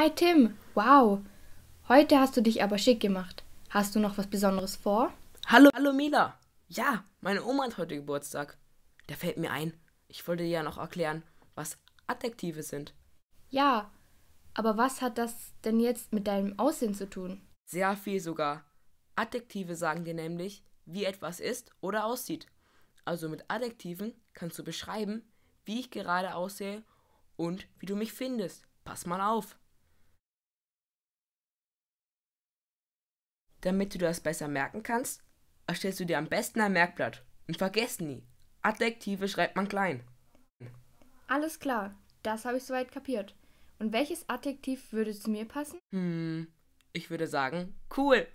Hi Tim, wow. Heute hast du dich aber schick gemacht. Hast du noch was Besonderes vor? Hallo, hallo Mila. Ja, meine Oma hat heute Geburtstag. Da fällt mir ein, ich wollte dir ja noch erklären, was Adjektive sind. Ja, aber was hat das denn jetzt mit deinem Aussehen zu tun? Sehr viel sogar. Adjektive sagen dir nämlich, wie etwas ist oder aussieht. Also mit Adjektiven kannst du beschreiben, wie ich gerade aussehe und wie du mich findest. Pass mal auf. Damit du das besser merken kannst, erstellst du dir am besten ein Merkblatt. Und vergiss nie, Adjektive schreibt man klein. Alles klar, das habe ich soweit kapiert. Und welches Adjektiv würde zu mir passen? Hm, ich würde sagen, cool.